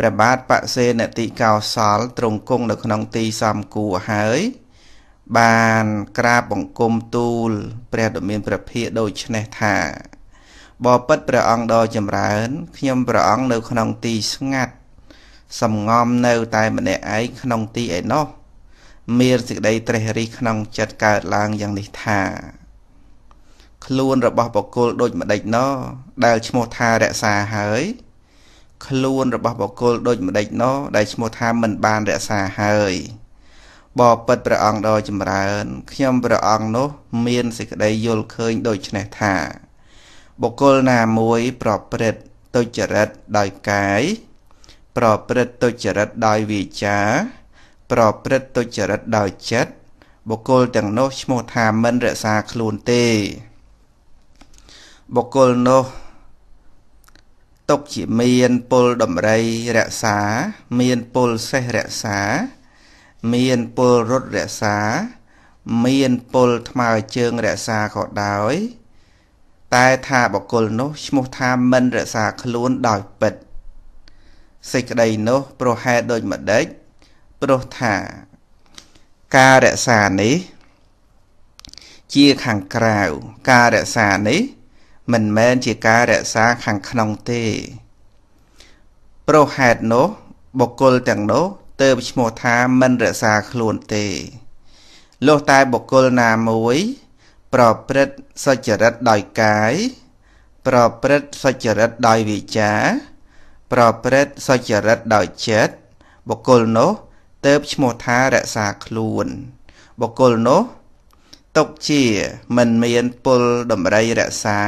ព្រះបាទបសេនតិកោសលទ្រង់គង់នៅក្នុងទីសំគួរហើយបានក្រាបបង្គំទូលព្រះដ៏មានព្រះភិយដូច្នេះថាបបិទ្ធព្រះអង្គដ៏ចម្រើនខ្ញុំព្រះអង្គនៅក្នុងទីស្ងាត់សំងំនៅតែម្នាក់ឯងក្នុងទីឯណោះមានសេចក្តីត្រេះរិះក្នុងចិត្តកើតឡើងយ៉ាងនេះថា ខ្លួនរបស់បកគលដូចម្ដេចណោដែលឈ្មោះថារក្សាហើយខ្លួនរបស់បុគ្គលដូចម្ដេចនោះដែលឈ្មោះថាមិនបានរក្សាហើយបបិទ្ធព្រះអង្គដ៏ចម្រើន ខ្ញុំព្រះអង្គនោះ មានសេចក្តីយល់ឃើញដូច្នេះថា បុគ្គលណាមួយ ប្រព្រឹត្តទុច្ចរិតដោយកាយប្រព្រឹត្តទុច្ចរិតដោយវាចាប្រព្រឹត្តទុច្ចរិតដោយចិត្តបុគ្គលទាំងនោះឈ្មោះថាមិនរក្សាខ្លួនទេបុគ្គលនោះទុកជាមានពលដំរីរក្សា មានពលសេះរក្សា មានពលរត់រក្សា មានពលថ្មើរជើងរក្សាក៏ដោយ តែថាបកុលនោះឈ្មោះថាមិនរក្សាខ្លួនដោយពិតសេចក្តីនោះប្រហែលដូចម្ដេចព្រោះថា ការរក្សានេះ ជាខាងក្រៅការរក្សានេះមិនមែនជាការរក្សាខាងក្នុងទេព្រោះហេតុនោះ បុគ្គលទាំងនោះទើបឈ្មោះថាមិនរក្សាខ្លួនទេលុះតែបុគ្គលណាមួយ ប្រព្រឹត្តសុចរិតដោយកាយប្រព្រឹត្តសុចរិតដោយវាចាប្រព្រឹត្តសុចរិតដោយចិត្តបុគ្គលនោះទើបឈ្មោះថារក្សាខ្លួន បុគ្គលនោះទុកជាមិនមានពុលដំរីរក្សា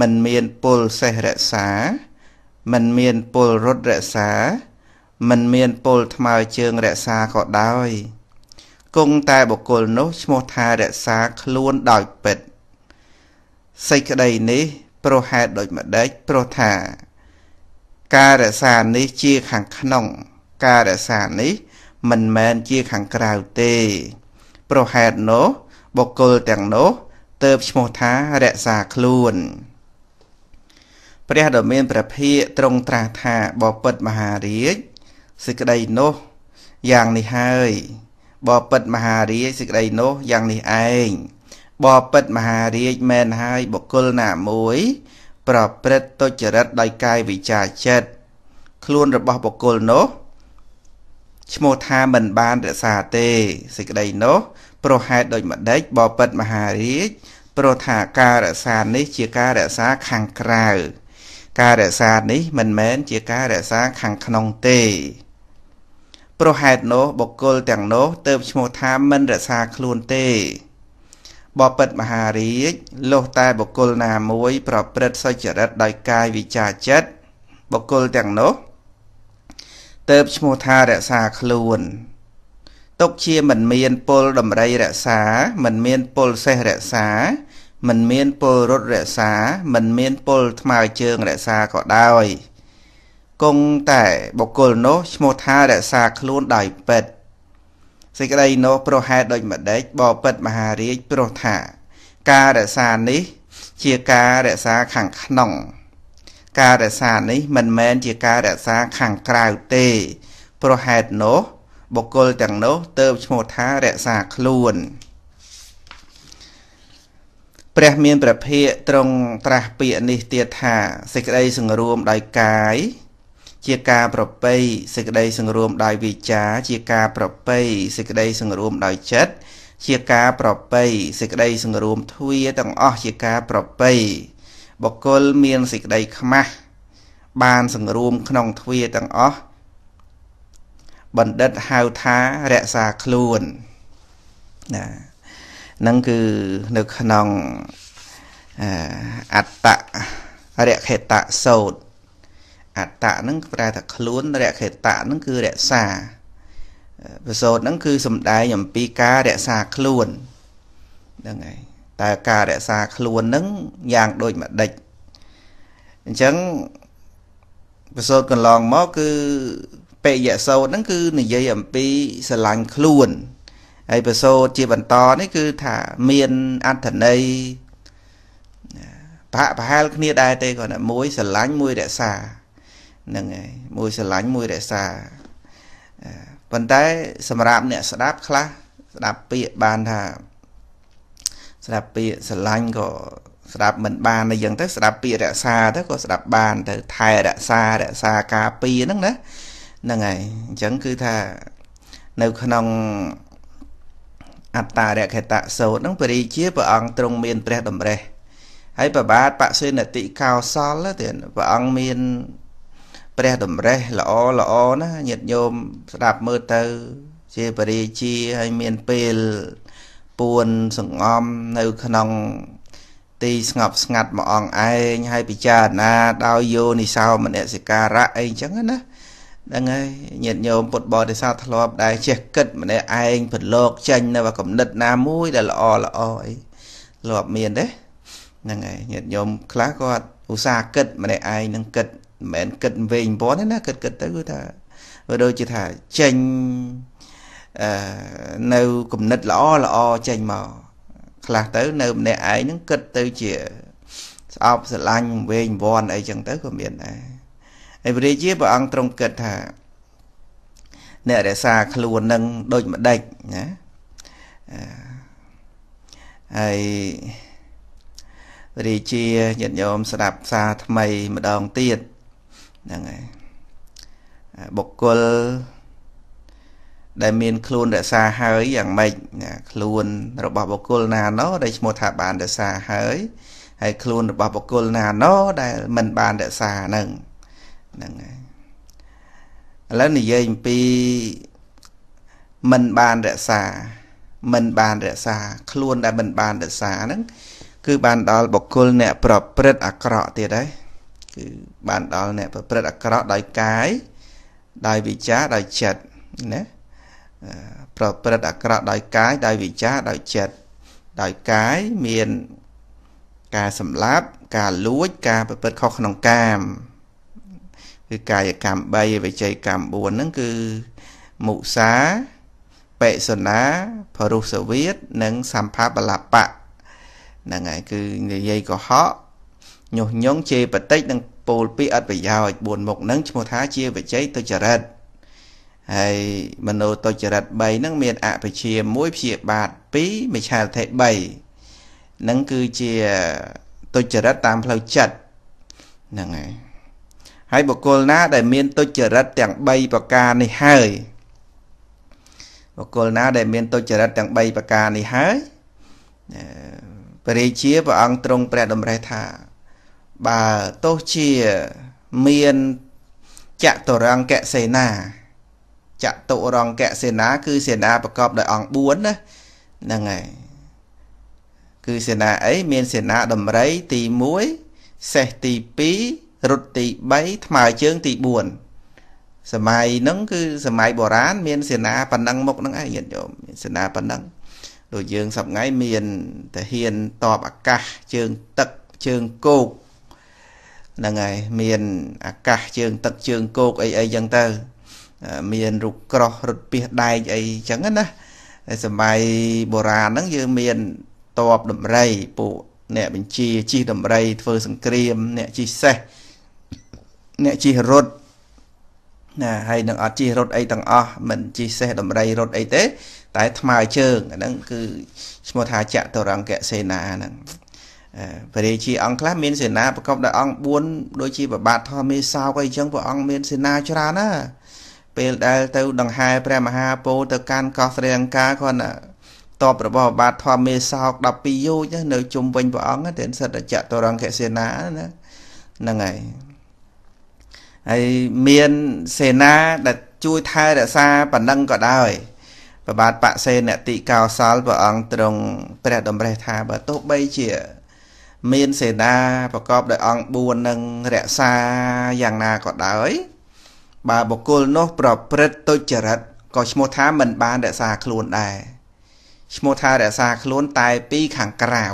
មិនមានពុលសេះរក្សា មិនមានពុលរត់រក្សា មិនមានពុលថ្មើរជើងរក្សាក៏ដោយគង់តែបុគ្គលនោះឈ្មោះថារក្សាខ្លួនដោយពិតសេចក្តីនេះ ប្រហែលដូចម្ដេចព្រោះថាការរក្សានេះជាខាងក្នុង ការរក្សានេះ មិនមែនជាខាងក្រៅទេ ប្រហែលនោះបុគ្គលទាំងនោះទៅឈ្មោះថារក្សាខ្លួនព្រះដ៏មានព្រះភិយទ្រង់ត្រាស់ថាបពិតមហារាជសេចក្តីនោះ យ៉ាងនេះហើយបពិតមហារាជសេចក្តីនោះយ៉ាងនេះឯងបពិតមហារាជមែនហើយបុគ្គលណាមួយ ប្រព្រឹត្តទុច្ចរិតដោយកាយវិចារចិត្តខ្លួនរបស់បុគ្គលនោះឈ្មោះថាមិនបានរក្សាទេសេចក្តីនោះប្រហែលដូចម្ដេចបបិទ្ធមហារាជព្រោះថាការរក្សានេះជាការរក្សាខាងក្រៅការរក្សានេះមិនមែនជាការរក្សាខាងក្នុងទេព្រោះហេតុនោះបុគ្គលទាំងនោះទើបឈ្មោះថាមិនរក្សាខ្លួនទេបបិទ្ធមហារាជលុះតែបុគ្គលណាមួយ ប្រព្រឹត្តសុចរិតដោយកាយវិចាចិត្តបុគ្គលទាំងនោះទើបឈ្មោះថារក្សាខ្លួនទុកជាមិនមានពលដំរីរក្សាមិនមានពលសេះរក្សាមិនមានពលរត់រក្សាមិនមានពលថ្មើរជើងរក្សាក៏ដោយគង់តែបុគ្គលនោះឈ្មោះថារក្សាខ្លួនដោយពិតសេចក្តីនោះប្រហែលដូចម្ដេចបពិតមហារាជព្រោះថាការរក្សានេះជាការរក្សាខាងក្នុងការរក្សានេះមិនមែនជាការរក្សាខាងក្រៅទេប្រហែលនោះបុគ្គលទាំងនោះទៅឈ្មោះថារក្សាខ្លួនព្រះមានព្រះភិយត្រង់ត្រាស់ពាក្យនេះទៀតថាសេចក្តីសង្រួមដោយកាយជាការប្រប្រៃសេចក្តីសង្រួមដោយវិជ្ជាជាការប្រប្រៃសេចក្តីសង្រួមដោយចិត្តជាការប្រប្រៃសេចក្តីសង្រួមទ្វាទាំងអស់ជាការប្រប្រៃបុគ្គលមានសេចក្តីខ្មាស់បានសង្រួមក្នុងទ្វាទាំងអស់បណ្ឌិតហៅថារក្សាខ្លួនណានឹងគឺនៅក្នុងអត្តរខេតៈសោតអត្តនឹង ប្រែថាខ្លួនរខេតៈនឹងគឺរក្សាប្រសោតនឹងគឺសំដែងអំពីការរក្សាខ្លួនហ្នឹងហើយតែការរក្សាខ្លួននឹងយ៉ាងដូចម្ដេចអញ្ចឹងប្រសោតកន្លងមកគឺពយសោតហ្នឹងគឺនិយាយអំពីស្រឡាញ់ខ្លួនហើយបសោតជាបន្តនេះគឺថាមានអត្ថន័យប្រហាក់ប្រហែលគ្នា ដែរទេគាត់ថាមួយស្រឡាញ់មួយរក្សាហ្នឹងហើយមួយស្រឡាញ់មួយរក្សាប៉ុន្តែសម្រាប់អ្នកស្ដាប់ខ្លះស្ដាប់ពាក្យបានថា ស្ដាប់ពាក្យស្រឡាញ់ក៏ស្ដាប់មិនបានអីចឹងទៅស្ដាប់ពាក្យរក្សាទៅក៏ស្ដាប់បានទៅ ថែរក្សារក្សាការពារហ្នឹងណាហ្នឹងហើយអញ្ចឹងគឺថា នៅក្នុងអត្តារកតៈសោតហ្នឹងព្រះរាជាព្រះអង្គទ្រង់មានព្រះតម្រេះហើយប្របាទបសេនតិកោសលទៅព្រះអង្គមានព្រះតម្រេះល្អល្អណាញាតិញោមស្ដាប់មើលទៅ ជាបរិជាហើយមានពេលពួនសង្អំនៅក្នុងទីស្ងប់ស្ងាត់មួយអង្គឯងហើយពិចារណាដោយយោនិសោមនសិការៈអីចឹងណាហ្នឹងហើយញាតិញោមពុទ្ធបរិស័ទធ្លាប់ដែលចេះគិតម្នាក់ឯងប្រឡោកចេញនៅកំណត់ណាមួយដែលល្អល្អអីធ្លាប់មានទេហ្នឹងហើយញាតិញោមខ្លះគាត់ឧស្សាហ៍គិតម្នាក់ឯងនឹងគិតមិនមែនគិតវិញប៉ុណ្ណាណាគិតគិតទៅគឺថាវាដូចជាថាចេញអឺនៅគំនិតល្អល្អចេញមកខ្លះទៅនៅម្នាក់ឯងនឹងគិតទៅជាស្អប់ស្រឡាញ់វិញវ័នអីចឹងទៅក៏មានដែរហើយព្រះរាជាព្រះអង្គទ្រង់គិតថាអ្នករក្សាខ្លួននឹងដូចម្ដេចណាហើយរាជាញាតិញោមស្ដាប់សារថ្មី ម្ដងទៀតហ្នឹងហើយបុគ្គលដែលមានខ្លួនរក្សាហើយយ៉ាងម៉េចខ្លួនរបស់បុគ្គលណាណោដែលឈ្មោះថាបានរក្សាហើយហើយខ្លួនរបស់បុគ្គលណាណោដែលមិនបានរក្សាហ្នឹងហ្នឹងហើយឥឡូវនិយាយអំពីមិនបានរក្សាមិនបានរក្សាខ្លួនដែលមិនបានរក្សាហ្នឹងគឺបានដល់បុគ្គលអ្នកប្រព្រឹត្តអាក្រក់ទៀតហើយគឺបានដល់អ្នកប្រព្រឹត្តអាក្រក់ដោយកាយដោយវិចារដោយចិត្តណាប្រព្រឹត្តអាក្រក់ដោយកាយដោយវិចារដោយចិត្តដោយកាយមានការសម្លាប់ការលួចការ ប្រព្រឹត្តខុសក្នុងកាមគឺកាយកម្ម3វិច័យកម្ម4ហ្នឹងគឺមុសាបេសនាបរុសវៀតនិងសម្ផបលបៈហ្នឹងហើយគឺនិយាយកុហកញុះញង់ជេរបតិចនិងពោលពាក្យអត់ប្រយោជន៍4មុខហ្នឹងឈ្មោះថាជាវិច័យទុច្ចរិតហើយមโนទុច្ចរិត3ហ្នឹងមានអពជា1ព្យាបាទ2មិឆាលថេ3ហ្នឹងគឺជាទុច្ចរិតតាមផ្លូវចិត្តហ្នឹងហើយហើយបុគ្គលណា ដែលមានទុច្ចរិតទាំង3ប្រការនេះហើយបុគ្គលណា ដែលមានទុច្ចរិតទាំង3ប្រការនេះហើយព្រះរាជាព្រះអង្គទ្រង់ព្រះតម្រេះថាបើទោះជាមានចតុរង្គសេនាចតុរង្គសេនាគឺសេនាប្រកបដោយអង្គ4ណាហ្នឹងហើយគឺសេនាអីមានសេនាដំរីទី1សេះទី2រត់ទី3ថ្មើរជើងទី4សម័យហ្នឹង គឺសម័យបុរាណមានសេនាប៉ុណ្ណឹងមុខហ្នឹងឯងញាតិញោមមានសេនាប៉ុណ្ណឹងដូចយើងសប្ងៃមានតាហានតបអាកាសជើងទឹកជើងគោកហ្នឹងហើយមាន អាកាសជើង ទឹកជើងគោកអីអីចឹងទៅមានរូបក្រោះរត់ពីសដែកអីចឹងណាសម័យបុរាណហ្នឹងយើងមានតបដំរីពួកអ្នកបញ្ជាជិះដំរីធ្វើសង្គ្រាមអ្នកជិះសេះអ្នកជិះរត់ណាហើយនឹងអត់ជិះរត់អីទាំងអស់មិនជិះសេះដំរីរត់អីទេ តែថ្មើរជើងអាហ្នឹងគឺឈ្មោះថាចតុរង្គសេនាហ្នឹងព្រះរាជាអង្គខ្លះមានសេនាប្រកបដោយអង្គ4ដូចជាប្របាទធម្មេសោកអីចឹងព្រះអង្គមានសេនាច្រើនណាស់ពេលដែលទៅ ដង្ហែព្រះមហាពោទៅកាន់កោះស្រីលង្កាគាត់ណាតបរបស់បាទធម្មមេសោក12យោជនៅជុំវិញព្រះអង្គទាំងសិទ្ធិចតុរង្គសេនាណាហ្នឹងហើយហើយមានសេនាដែលជួយថែរក្សាបណ្ដឹងក៏ដោយប្របាទបសេនតិកោសលព្រះអង្គទ្រង់ព្រះតម្រេះថាបើទោះបីជា មានសេនាប្រកបដោយអង្គ4នឹងរក្សាយ៉ាងណាក៏ដោយបើបុគ្គលនោះប្រព្រឹត្តទុច្ចរិតក៏ឈ្មោះថាមិនបានរក្សាខ្លួនដែរឈ្មោះថារក្សាខ្លួនតែពីខាងក្រៅ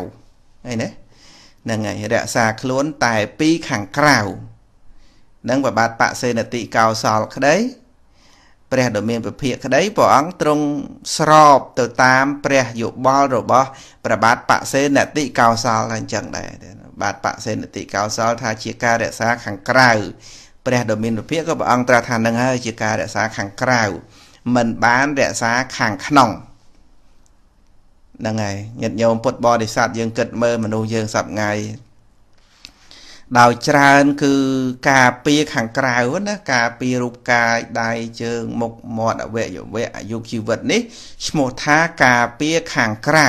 អីណាហ្នឹងហើយរក្សាខ្លួនតែពីខាងក្រៅនឹងបបាទបសេនតិកោសលក្តីព្រះដ៏មានពភៈក្តីព្រះអង្គទ្រង់ស្រប ទៅតាម ព្រះយោបល់របស់ព្រះបាទបសេនតិកោសលថាអញ្ចឹងដែរបាទបសេនតិកោសល ថាជាការរក្សាខាងក្រៅព្រះដ៏មានពភៈក៏ព្រះអង្គត្រាស់ថានឹងហើយជាការរក្សាខាងក្រៅមិនបានរក្សាខាងក្នុងហ្នឹងហើយញាតិញោមពុទ្ធបរិស័ទយើងគិតមើលមនុស្សយើងសប្ងៃដោយច្រើនគឺការពារខាងក្រៅណាការពាររូបកាយដៃជើងមុខមាត់អវយវៈអាយុជីវិតនេះឈ្មោះថាការពារខាងក្រៅ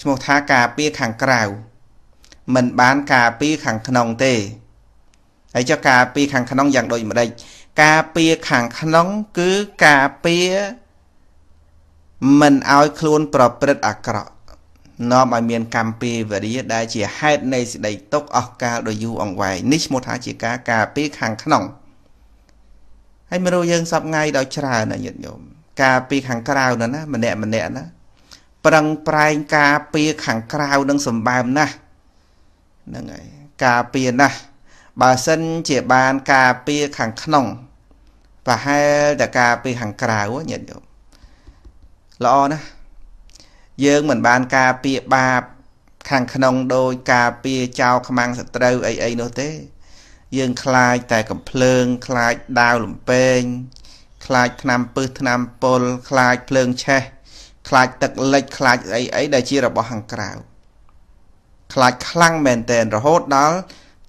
ឈ្មោះថាការពារខាងក្រៅមិនបានការពារខាងក្នុងទេហើយចុះការពារខាងក្នុងយ៉ាងដូចម្ដេចការពារខាងក្នុង គឺការពារមិនឲ្យខ្លួនប្រព្រឹត្តអាក្រក់នាំឲ្យមានកម្មពេវរាដែលជាហេតុនៃសេចក្តីទុកអស់កាលដ៏យូរអង្វែងនេះឈ្មោះថាជាការការពារខាងក្នុងហើយមនុស្សយើងសពថ្ងៃដល់ច្រើនណាញាតិញោមការពារខាងក្រៅណាណាម្នាក់ម្នាក់ណាប្រឹងប្រែងការពារខាងក្រៅនឹងសម្បើមណាស់ហ្នឹងហើយការពារណាស់បើសិនជាបានការពារខាងក្នុងប្រហែលតែការពារខាងក្រៅញាតិញោមល្អណាស់យើងមិនបានការពារបាប ខាងក្នុងដោយការពារចោលខ្មាំងសត្រូវអីអីនោះទេ យើង ខ្លាចតែកំភ្លើងខ្លាចដាវលំពេងខ្លាចថ្នាំពឹសថ្នាំពុលខ្លាចភ្លើងឆេះ ខ្លាចទឹកលិចខ្លាចអីអីដែលជារបស់ ខាងក្រៅខ្លាចខ្លាំងមែនតែនរហូតដល់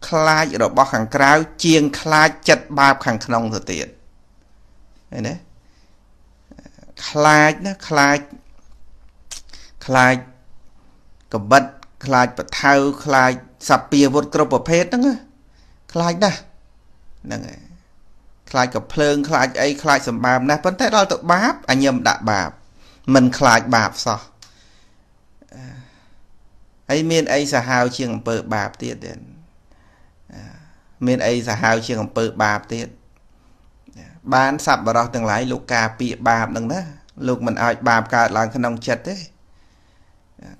ខ្លាចរបស់ខាងក្រៅជាងខ្លាចចិត្តបាបខាងក្នុងទៅទៀតឃើញទេខ្លាចណាខ្លាចខ្លាចកបិតខ្លាចបថៅខ្លាចសពាវុធគ្រប់ប្រភេទហ្នឹង ខ្លាចណាស់ហ្នឹងហើយខ្លាចកភ្លើង ខ្លាចអីខ្លាចសម្បាមណាស់ប៉ុន្តែដល់ទៅបាបអញឹមដាក់បាបមិនខ្លាចបាបសោះហើយមានអីសាហាវជាងអំពើបាបទៀតទេ មានអីសាហាវជាងអំពើបាបទៀតបានសັບបរោះទាំងឡាយលោកការពាកបាបនឹងណាលោកមិនអាចបាបកើតឡើងក្នុង ចិត្តទេ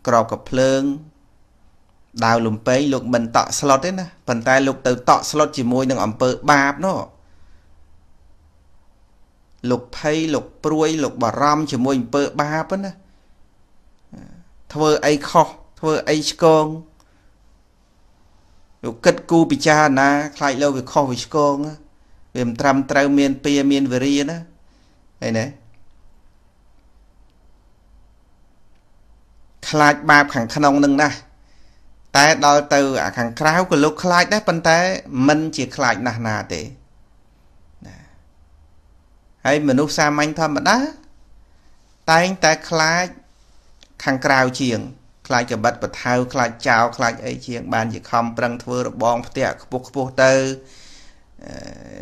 ក្របកំភ្លើងដាវលំពេងលោកមិនតក់ slot ទេណាប៉ុន្តែលោកទៅតក់ slot ជាមួយនឹងអង្គើបាបនោះលោកភ័យលោកព្រួយ លោកបារម្ភជាមួយអង្គើបាបណាធ្វើអីខុសធ្វើអីឆ្គងលោកគិតគូពិចារណា ខ្លាចលើវាខុសវាឆ្គងវាមិនត្រឹមត្រូវមានពៀមានវិរិយណាអីណាខ្លាចបាបខាងក្នុងនឹងណាស់តែដល់ទៅអាខាងក្រៅក៏លោកខ្លាច ដែរប៉ុន្តែមិនជា ខ្លាចណាស់ណាទេណាហើយមនុស្សសាមញ្ញធម្មតាតែងតែខ្លាចខាងក្រៅជាង ខ្លាចកបិតបថៅខ្លាចចោលខ្លាចអីជាង បានជាខំប្រឹងធ្វើរបងផ្ទះខ្ពស់ខ្ពស់ទៅ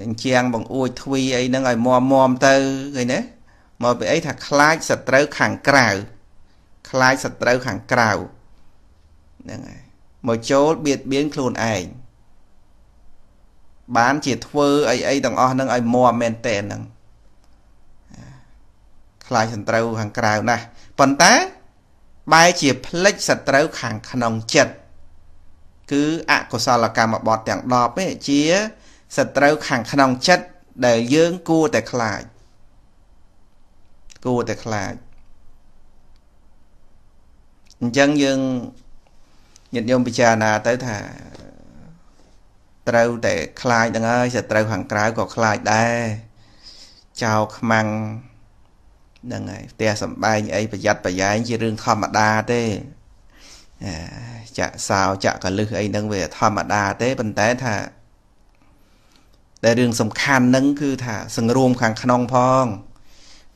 អញ្ជាងបង្អួចទ្វីអីហ្នឹងឲ្យមមមទៅឃើញទេមកពីអីថាខ្លាចសត្រូវខាងក្រៅខ្លាចសត្រូវខាងក្រៅហ្នឹងហើយមកចូលបៀតបៀនខ្លួនឯងបានជាធ្វើអីអីទាំងអស់ហ្នឹងឲ្យមមមែនតែហ្នឹងខ្លាចសត្រូវខាងក្រៅណាស់ប៉ុន្តែបែរជាផ្លិចសត្រូវខាងក្នុងចិត្តគឺអកុសលកម្មបទទាំង10នេះជា សត្រូវខាងក្នុងចិត្តដែលយើងគួរតែខ្លាចគួរតែខ្លាចអញ្ចឹងយើងញាតិញោមពិចារណាទៅថាត្រូវតែខ្លាចហ្នឹងហើយសត្រូវខាងក្រៅក៏ខ្លាចដែរចោលខ្មាំងហ្នឹងហើយផ្ទះសំបែងអីប្រយ័ត្នប្រយែងជារឿងធម្មតាទេចាក់សោចាក់កលឹះអីហ្នឹងវាធម្មតាទេប៉ុន្តែថាតែរឿងសំខាន់ហ្នឹងគឺថាសង្រួមខាងក្នុងផង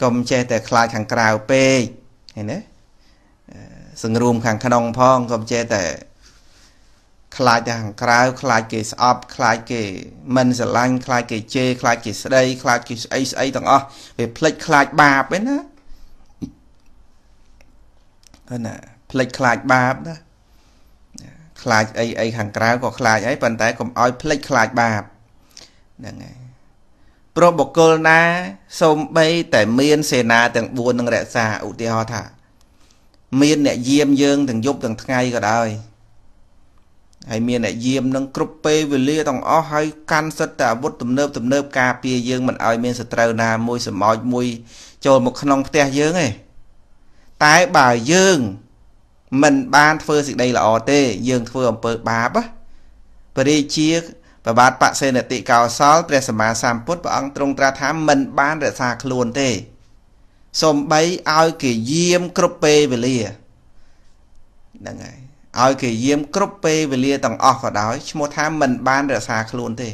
កុំចេះតែខ្លាចខាងក្រៅពេកឃើញទេសង្រួមខាងក្នុងផងក៏ចេះតែខ្លាចតែខាងក្រៅខ្លាចគេស្អប់ខ្លាចគេមិនស្រឡាញ់ខ្លាចគេជេរខ្លាចគេស្ដីខ្លាចគេស្អីស្អីទាំងអស់វាភ្លេចខ្លាចបាបឯណាហ្នឹងណាភ្លេចខ្លាចបាបណាខ្លាចអីអីខាងក្រៅក៏ខ្លាចអីប៉ុន្តែកុំឲ្យភ្លេចខ្លាចបាបហ្នឹងហើយព្រោះបុគ្គលណា សូម្បីតែមានសេនាទាំង4នឹងរក្សាឧទាហរណ៍ថាមានអ្នកយាមយើងទាំងយប់ទាំងថ្ងៃក៏ដោយហើយមានអ្នកយាមនឹងគ្រប់ពេលវេលាទាំងអស់ហើយកាន់សិទ្ធតែអាវុធទំនើបទំនើបការពារយើងមិនឲ្យមានសត្រូវណា មួយសម្អោចមួយចូលមកក្នុងផ្ទះយើងទេតែបើយើង មិនបានធ្វើសេចក្តីល្អទេ យើងធ្វើអំពើបាបព្រះរាជាប្របាទបសេនតិកោសលព្រះសម្មាសម្ពុទ្ធព្រះអង្គទ្រង់ត្រាស់ថាមិនបានរក្សាខ្លួនទេសំបីឲ្យគេយាមគ្រប់ពេលវេលាហ្នឹងហើយឲ្យគេយាម គ្រប់ពេលវេលាទាំងអស់ក៏ដោយឈ្មោះថាមិនបានរក្សាខ្លួនទេ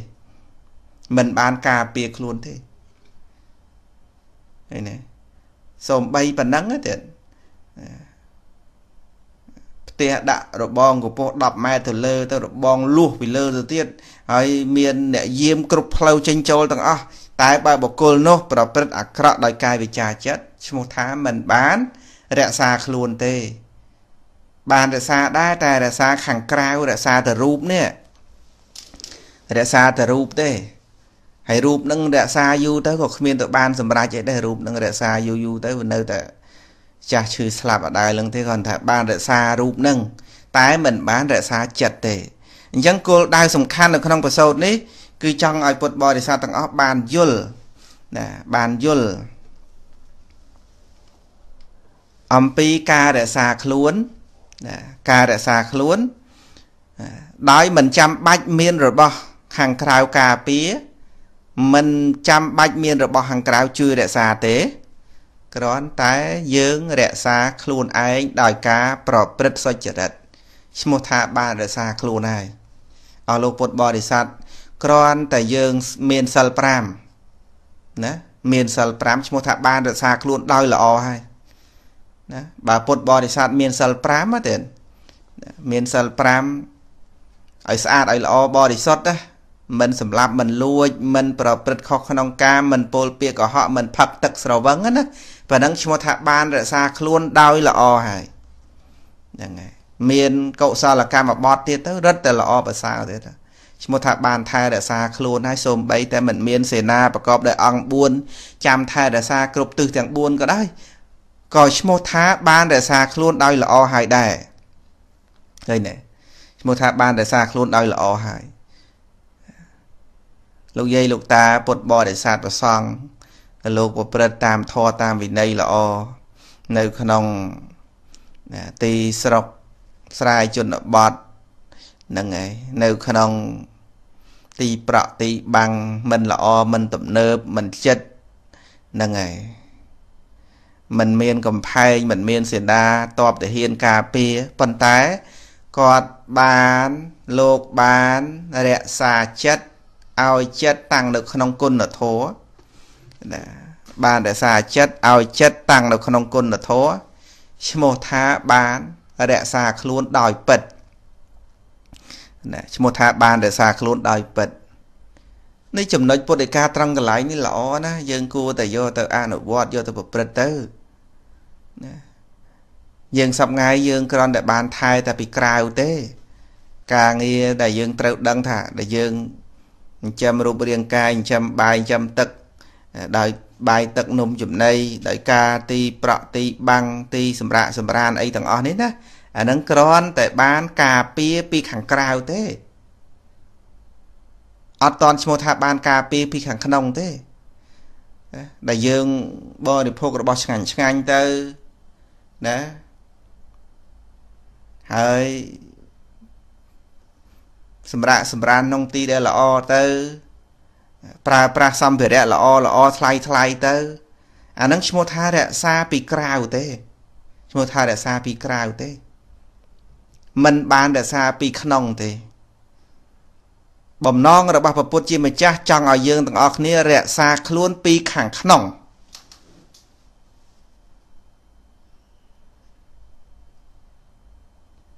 មិនបានការពារខ្លួនទេឃើញទេសំបីប៉ុណ្ណឹងទៀតផ្ទះដាក់ របងកពស់10ម៉ែត្រទៅលើ ទៅរបងលួសពីលើទៅទៀតហើយមានអ្នកយាមគ្រប់ផ្លូវចេញចូលទាំងអស់តែបើបុគ្គលនោះ ប្រព្រឹត្តអាក្រក់ដោយកាយវិចាចិត្តឈ្មោះថាមិនបានរក្សាខ្លួនទេ បានរក្សាដែរតែរក្សាខាងក្រៅរក្សាតែរូបនេះរក្សាតែរូបទេហើយរូបនឹងរក្សាយូរទៅក៏គ្មានទៅបាន សម្រេចអីដែររូបនឹងរក្សាយូរយូរទៅនៅតែចាស់ឈឺស្លាប់អដាលនឹងទេគាត់ថាបានរក្សារូបនឹងតែមិនបានរក្សាចិត្តទេអញ្ចឹងគោលដៅសំខាន់នៅក្នុងប្រសូតនេះគឺចង់ឲ្យពុទ្ធបរិស័ទទាំងអស់បានយល់ណាបានយល់អំពីការរក្សាខ្លួនណាការរក្សាខ្លួន ដោយមិនចាំបាច់មានរបស់ខាងក្រៅការពារមិនចាំបាច់មានរបស់ខាងក្រៅជួយរក្សាទេគ្រាន់តែយើងរក្សាខ្លួនឯងដោយការប្រព្រឹត្តសុចរិតឈ្មោះថាបានរក្សាខ្លួនហើយអស់លោកពុទ្ធបរិស័ទគ្រាន់តែយើងមានសិល5ណាមានសិល5ឈ្មោះថាបានរក្សាខ្លួនដោយល្អហើយណាបើពុទ្ធបរិស័ទមានសិល5ទេមានសិល5ឲ្យស្អាតឲ្យល្អបរិសុទ្ធណាមិនសម្លាប់មិនលួច មិនប្រព្រឹត្តខុសក្នុងការមិនពោលពាក្យកុហកមិនផឹកទឹកស្រវឹងណាប៉ណ្ណឹងឈ្មោះថាបានរក្សាខ្លួនដោយល្អហើយហ្នឹងហើយមានកុសលកម្មបតទៀតទៅរឹតតែល្អប្រសើរទៀតឈ្មោះថា បានថែរក្សាខ្លួនហើយសូម្បីតែមិនមានសេនាប្រកបដោយអង្គ4ចាំថែរក្សាគ្រប់ទិសទាំង4ក៏ដោយក៏ឈ្មោះថាបានរក្សាខ្លួនដោយល្អហើយដែរឃើញទេឈ្មោះថាបានរក្សាខ្លួនដោយល្អហើយលោកយាយលោកតាពុទ្ធបរិស័ទប្រសង់លោកប្រព្រឹត្តតាមធម៌តាមវិន័យល្អនៅក្នុងទីស្រុកស្រែជនបទហ្នឹងហើយនៅក្នុងទីប្រក់ទីបាំងមិនល្អមិនទំនើបមិនចិត្តហ្នឹងហើយមិនមានកំផែងមិនមានសេនាតបទាហាន ការពារប៉ុន្តែគាត់បានលោកបានរក្សាចិត្តឲ្យចិត្តតាំងនៅក្នុងគុណធម៌ណាបានរក្សាចិត្តឲ្យចិត្តតាំងនៅក្នុងគុណធម៌ឈ្មោះថាបានរក្សាខ្លួនដោយពិតណាឈ្មោះថាបានរក្សាខ្លួនដោយពិតនេះចំណុចពុទ្ធិកាត្រង់កន្លែងនេះល្អណា យើងគួរតែយកទៅអនុវត្តយកទៅប្រព្រឹត្តទៅណាយើងសប្ងាយយើងគ្រាន់តែបានថែតែពីក្រៅទេ ការងារ ដែលយើងត្រូវដឹងថាដែលយើងចិញ្ចឹមរូបរាងកាយចិញ្ចឹមបាយចិញ្ចឹមទឹកដោយបាយទឹកនំចំណីដោយការទី ប្រក់ទីបាំងទីសម្រាកសម្រានអីទាំងអស់នេះណាអានឹងគ្រាន់តែបានការពារពីខាងក្រៅទេអត់តន់ឈ្មោះថាបានការពារពីខាងក្នុងទេដែលយើងបរិភោគរបស់ឆ្ងាញ់ឆ្ងាញ់ទៅណាហើយសម្រាប់សម្រានក្នុងទីដែលល្អទៅ ប្រើប្រាស់សម្ភារៈល្អល្អថ្លៃថ្លៃទៅអានឹងឈ្មោះថារក្សាពីក្រៅទេឈ្មោះថារក្សាពីក្រៅទេមិនបានរក្សាពីក្នុងទេបំណងរបស់ព្រះពុទ្ធជាម្ចាស់ចង់ឲ្យយើងទាំងអស់គ្នារក្សាខ្លួនពីខាងក្នុង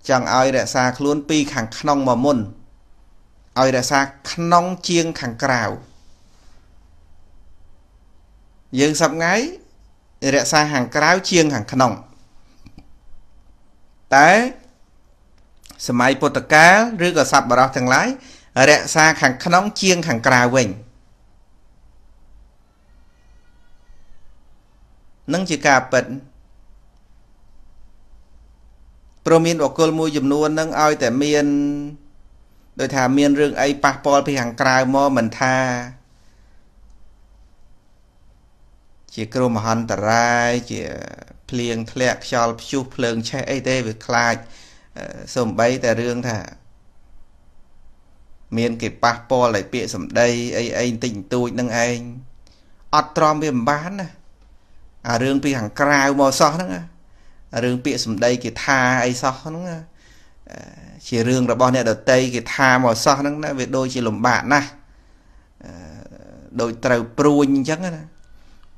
ចង់ឲ្យរក្សាខ្លួនពីខាងក្នុងមកមុនឲ្យរក្សាក្នុងជាងខាងក្រៅយើងសប្ងៃរក្សាខាងក្រៅជាងខាងក្នុង តែ សម័យពុទ្ធកាលឬក៏សប្បុរសទាំងឡាយរក្សាខាងក្នុង ជាងខាងក្រៅវិញនឹងជាការពិតព្រោះមានបុគ្គលមួយចំនួននឹងឲ្យតែមានដោយថាមានរឿងអីប៉ះពាល់ពីខាងក្រៅមកមិនថា ជាគ្រោះមហន្តរាយជា ភ្លៀងធ្លាក់ខ្យល់ ព្យុះភ្លើងឆេះអីទេវាខ្លាចសូម្បីតែរឿងថា មានគេប៉ះពាល់ឲ្យពាក សម្ដីអីអីបន្តិចបន្តួចនឹងឯងអត់ទ្រាំវាមិនបានណាអារឿងពីខាងក្រៅមកសោះហ្នឹងណារឿងពាក្យសម្ដី គេថាអីសោះហ្នឹងជារឿងរបស់អ្នកដតីគេថាមកសោះហ្នឹងណាវាដូចជាលំបាកណាស់ដូចត្រូវព្រួញអញ្ចឹងណាហ្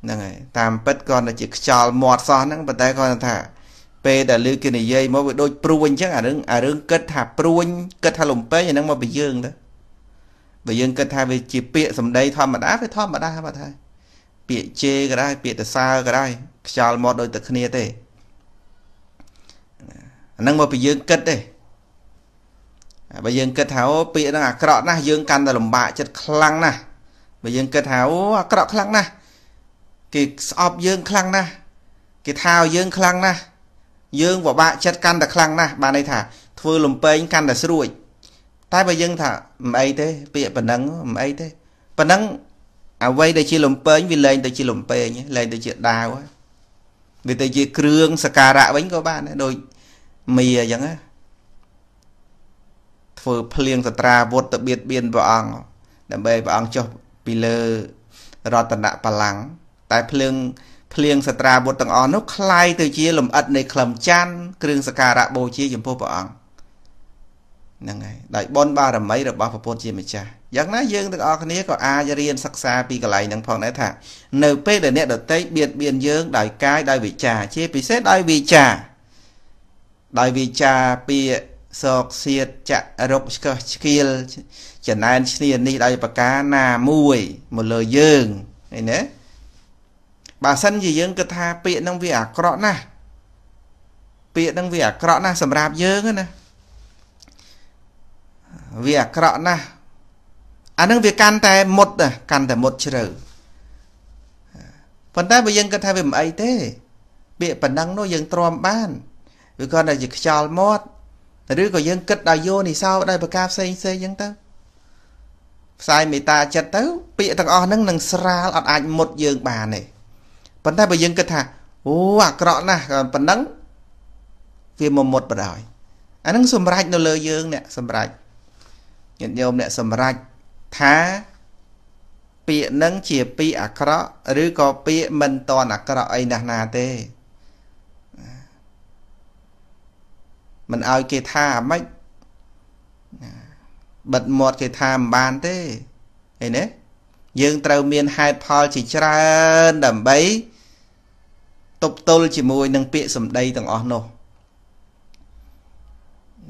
នឹងហើយតាមពិតគាត់តែជាខ្យល់មាត់សោះហ្នឹងប៉ុន្តែគាត់ថាពេលដែលលើគេនិយាយមកវាដូចព្រួញអញ្ចឹងអារឿងអារឿងគិតថាព្រួញគិតថាលំពេងអាហ្នឹងមកពីយើងទៅបើយើងគិតថាវាជាពាក្យសម្ដី ធម្មតាវាធម្មតាបាទហើយពាក្យជេរក៏ได้ពាក្យសរសើរក៏ได้ខ្យល់មាត់ដូចតែគ្នាទេហ្នឹងមកពីយើងគិតទេបើយើងគិតថាអូពាក្យហ្នឹងអាក្រក់ណាស់យើងកាន់តែលំបាកចិត្តខ្លាំងណាស់បើយើងគិតថាអូអាក្រក់ខ្លាំងណាស់គេស្អប់យើងខ្លាំងណាស់គេថាយើងខ្លាំងណាស់យើងពិបាកចិត្តកាន់តែខ្លាំងណាស់បានន័យថា ធ្វើលំពេងកាន់តែស្រួចតែបើយើងថាមិនអីទេ ពាក្យប៉ុណ្ណឹងមិនអីទេប៉ុណ្ណឹងអ្វីដែលជាលំពេងវាលែងទៅជាលំពេងលែងទៅជាដាវហើយវាទៅជា គ្រឿងសក្ការៈវិញក៏បានដែរដូចមីអញ្ចឹងធ្វើភ្លៀងសត្រាវុធទៅបៀតបៀនព្រះអង្គដើម្បីព្រះអង្គចុះពីលើរតនបល្ល័ង្កតែភ្លៀងភ្លៀងសត្រាវុធទាំងអស់នោះคล้ายទៅជា លំអិតនៃក្លឹមច័ន្ទគ្រឿងសក្ការៈបូជាចំពោះព្រះអង្គហ្នឹងហើយដោយបុណ្យបារមីរបស់ព្រះពុទ្ធជាម្ចាស់យ៉ាងណាយើងទាំងអស់គ្នាក៏អាចរៀនសិក្សាពីកន្លែងហ្នឹងផងដែរថានៅពេលដែលអ្នកដតីបៀតបៀនយើងដោយកាយដោយវិចាជា ពិសេសដោយវិចាដោយវិចាពាកសោកសៀតចរុកឆ្កឹះឆ្កៀលចំណែនឈ្នានេះដោយប្រការណាមួយមកលើយើងឃើញទេបើសិនជាយើងគិតថាពាក្យនឹងវាអាក្រក់ណាស់ពាក្យនឹងវាអាក្រក់ណាស់សម្រាប់យើងណាវាអាក្រក់ណាស់អានឹងវាកាន់តែមុតកាន់តែមុតជ្រៅប៉ុន្តែបើយើងគិតថាវាមិនអីទេ ពាក្យប៉ុណ្ណឹងនោះយើងទ្រាំបានវាគាត់តែជាខ្យល់មាត់ឬក៏យើងគិតដល់យោនិសោដល់ប្រការផ្សេងផ្សេងអញ្ចឹងទៅផ្សាយមេត្តាចិត្តទៅ ពាក្យទាំងអស់ហ្នឹងនឹងស្រាលអត់អាចមុតយើងបានទេប៉ុន្តែបើយើងគិតថាអូអាក្រក់ណាស់ប៉ុណ្ណឹងវាមកមុតបដ ாய் អាហ្នឹងសម្រេចនៅលើយើងអ្នកសម្រេចញាតិញោមអ្នកសម្រេចថា ពាក្យហ្នឹងជាពាក្យអាក្រក់ឬក៏ពាក្យមិនតន់អាក្រក់អីណាស់ណាទេមិនឲ្យគេថាម៉េចណាបិទមាត់គេថាមិនបានទេអីណាយើងត្រូវមានហេតុផលជាច្រើនដើម្បីទប់ទល់ជាមួយនឹងពាក្យសម្ដីទាំងអស់នោះ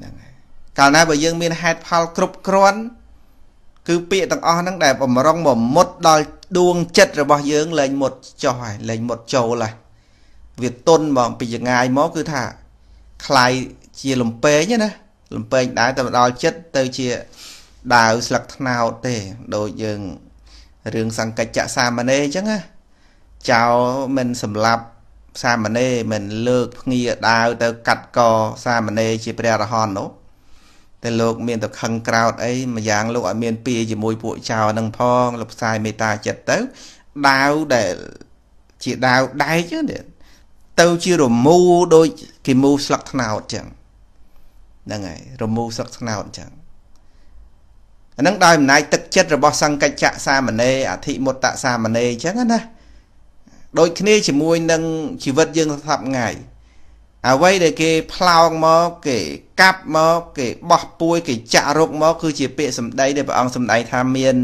ហ្នឹងហើយកាលណាបើយើង មានហេតុផលគ្រប់គ្រាន់គឺពាក្យទាំងអស់ហ្នឹងដែល បំរុងបំមុតដល់ដួងចិត្តរបស់យើងលែងមុតចុះហើយលែងមុតចូលហើយវាទុនហ្មងពីចងាយមកគឺថាคลายជាលំពេងណាលំពេងដែរតែមកដល់ចិត្តទៅជាដាវស្លឹកថ្នោតទេដូចយើងរឿងសង្កិច្ចសាមណេរអញ្ចឹងណាចៅមិនសម្លាប់សាមណេរមិន លើកភ្ងាដាវទៅកាត់កសាមណេរជាព្រះរហន្តនោះតែលោកមានតែខឹងក្រោតអីម្យ៉ាងលោកឲ្យមានពៀជាមួយពួកចៅនឹងផងលោកផ្សាយមេត្តាចិត្តទៅដាវដែលជាដាវដែកទៅជារមូរដូចគេមូរស្លឹកថ្នោតចឹងហ្នឹងហើយរមូរសឹកស្នោតអញ្ចឹងអានឹងដោយអំណាចទឹកចិត្តរបស់សង្កច្ចៈសាមណេរអធិមុតតសាមណេរអញ្ចឹងណាដូចគ្នាជាមួយនឹងជីវិតយើងស្ថាប់ថ្ងៃអ្វីដែលគេផ្លោងមកគេកាប់មក គេបោះពួយគេចាក់រកមក គឺជាពាក្យសម្ដីដែលព្រះអង្គសម្ដែងថាមាន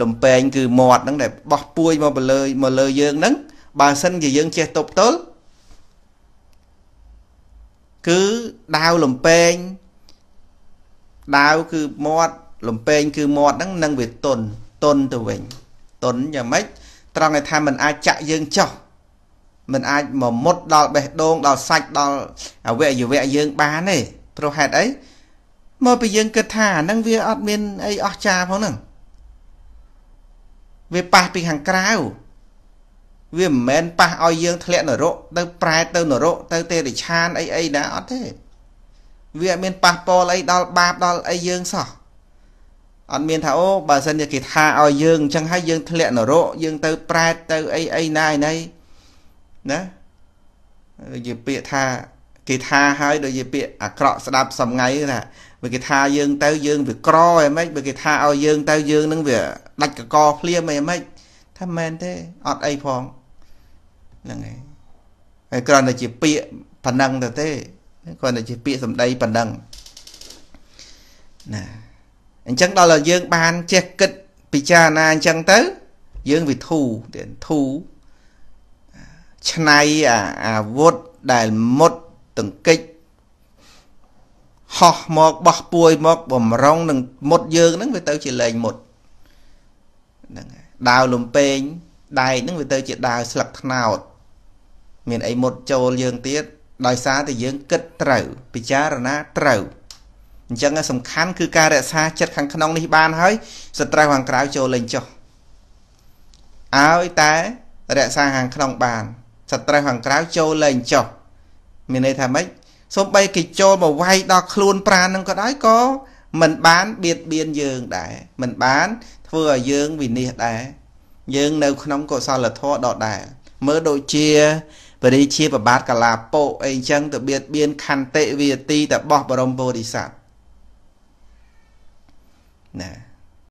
លំពេង គឺមាត់ហ្នឹងដែលបោះពួយមកលើមកលើយើងហ្នឹងបើសិនជាយើងចេះតបតល់គឺដាវលំពេងដាវគឺមាត់លំពេង គឺមាត់ហ្នឹងនឹងវាទុនទុនទៅវិញទុនយ៉ាងម៉េចត្រង់ដែលថាมันអាចចាក់យើងចោះมันអាចមកមុតដល់បេះដូងដល់សាច់ដល់អវយវៈយើងបានទេព្រោះហេតុអីមកពីយើងគិតថាហ្នឹងវាអត់មានអីអស្ចារ្យផងហ្នឹងវាប៉ះពីខាងក្រៅវាមិនមែនប៉ះឲ្យយើងធ្លាក់នរកទៅ ប្រែទៅនរកទៅ ទេរិឆានអីអីណាអត់ទេវាអត់មានប៉ះពាល់អីដល់បាបដល់អីយើងសោះអត់មានថាអូបើសិនជាគេថាឲ្យយើងអញ្ចឹងហើយយើងធ្លាក់នរកយើងទៅ ប្រែទៅអីអីណាឯណីណាជាពាក្យថាគេថាហើយដូចជាពាក្យអាក្រក់ស្ដាប់សំងៃណាបើគេថាយើងទៅយើងវាក្រអីម៉េចបើគេថាឲ្យយើងទៅយើងនឹងវាដាច់កកភ្លាមអីម៉េចថាមែនទេអត់អីផងហ្នឹងហើយហើយគ្រាន់តែជាពាក្យប៉ុណ្ណឹងទៅទេគ្រាន់តែជាពាក្យសម្ដីប៉ុណ្ណឹងណាអញ្ចឹងដល់យើង បានចេះគិតពិចារណាអញ្ចឹងទៅយើងវិធូទៀតធូឆ្នៃអាវុធដែលមុតទង្គិចហោះមកបោះពួយ មកបំរុងនឹងមុតយើងហ្នឹងវាទៅជាលែងមុតហ្នឹងដាវលំពេងដែកហ្នឹងវាទៅជាដាវស្លឹកថ្នោតមានអីមុតចូលយើងទៀតដោយសារតែយើងគិតត្រូវ ពិចារណាត្រូវអញ្ចឹងសំខាន់គឺការរក្សាចិត្តខាងក្នុងនេះបានហើយសត្រូវខាងក្រៅចូលលេងចុះឲ្យតែរក្សាខាងក្នុងបានសត្រូវខាងក្រៅចូលលេងចុះមានន័យថាម៉េចសូម្បីគេចូលមកវាយដល់ខ្លួនប្រាណនឹងក៏ដោយក៏មិនបានបៀតបៀនយើងដែរមិនបានធ្វើឲ្យយើងវិនិច្ឆ័យដែរយើងនៅក្នុងកុសលធម៌ដដែលមើលដូចជាបរិជាប្របាទកាឡាពោអីចឹងទៅបៀតបៀនខន្តិវាទីតបោះបរមពោធិសត្វណា